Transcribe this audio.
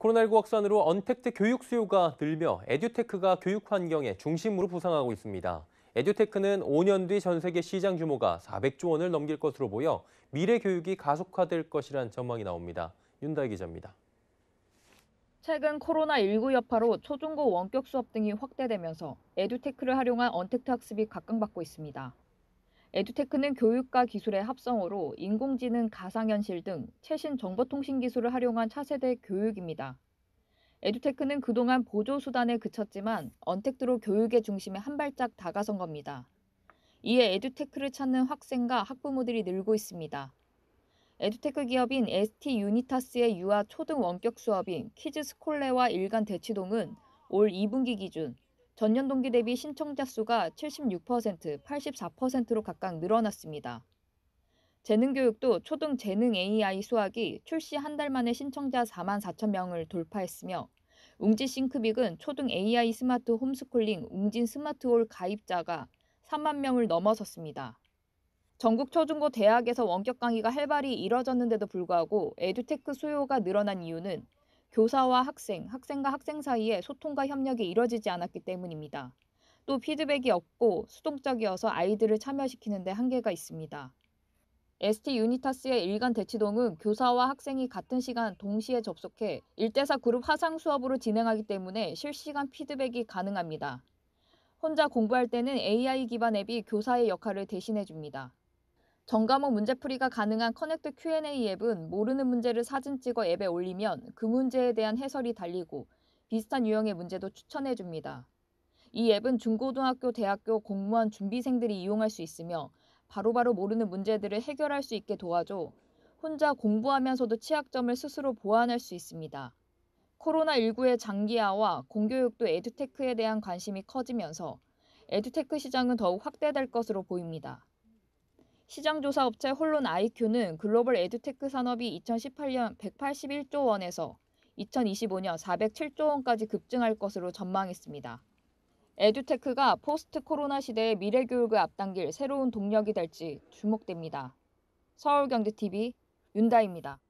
코로나19 확산으로 언택트 교육 수요가 늘며 에듀테크가 교육 환경의 중심으로 부상하고 있습니다. 에듀테크는 5년 뒤 전 세계 시장 규모가 400조 원을 넘길 것으로 보여 미래 교육이 가속화될 것이란 전망이 나옵니다. 윤다 기자입니다. 최근 코로나19 여파로 초중고 원격 수업 등이 확대되면서 에듀테크를 활용한 언택트 학습이 각광받고 있습니다. 에듀테크는 교육과 기술의 합성어로 인공지능, 가상현실 등 최신 정보통신 기술을 활용한 차세대 교육입니다. 에듀테크는 그동안 보조 수단에 그쳤지만 언택트로 교육의 중심에 한 발짝 다가선 겁니다. 이에 에듀테크를 찾는 학생과 학부모들이 늘고 있습니다. 에듀테크 기업인 ST 유니타스의 유아 초등 원격 수업인 키즈 스콜레와 일간 대치동은 올 2분기 기준 전년 동기 대비 신청자 수가 76%, 84%로 각각 늘어났습니다. 재능교육도 초등 재능 AI 수학이 출시 한 달 만에 신청자 4만 4천 명을 돌파했으며 웅진 싱크빅은 초등 AI 스마트 홈스쿨링 웅진 스마트홀 가입자가 3만 명을 넘어섰습니다. 전국 초중고 대학에서 원격 강의가 활발히 이뤄졌는데도 불구하고 에듀테크 수요가 늘어난 이유는 교사와 학생, 학생과 학생 사이에 소통과 협력이 이뤄지지 않았기 때문입니다. 또 피드백이 없고 수동적이어서 아이들을 참여시키는데 한계가 있습니다. ST 유니타스의 일간 대치동은 교사와 학생이 같은 시간 동시에 접속해 1대4 그룹 화상 수업으로 진행하기 때문에 실시간 피드백이 가능합니다. 혼자 공부할 때는 AI 기반 앱이 교사의 역할을 대신해 줍니다. 전과목 문제풀이가 가능한 커넥트 Q&A 앱은 모르는 문제를 사진 찍어 앱에 올리면 그 문제에 대한 해설이 달리고 비슷한 유형의 문제도 추천해 줍니다. 이 앱은 중고등학교, 대학교 공무원 준비생들이 이용할 수 있으며 바로바로 바로 모르는 문제들을 해결할 수 있게 도와줘 혼자 공부하면서도 취약점을 스스로 보완할 수 있습니다. 코로나19의 장기화와 공교육도 에듀테크에 대한 관심이 커지면서 에듀테크 시장은 더욱 확대될 것으로 보입니다. 시장조사업체 홀론 아이큐는 글로벌 에듀테크 산업이 2018년 181조 원에서 2025년 407조 원까지 급증할 것으로 전망했습니다. 에듀테크가 포스트 코로나 시대의 미래 교육을 앞당길 새로운 동력이 될지 주목됩니다. 서울경제TV 윤다입니다.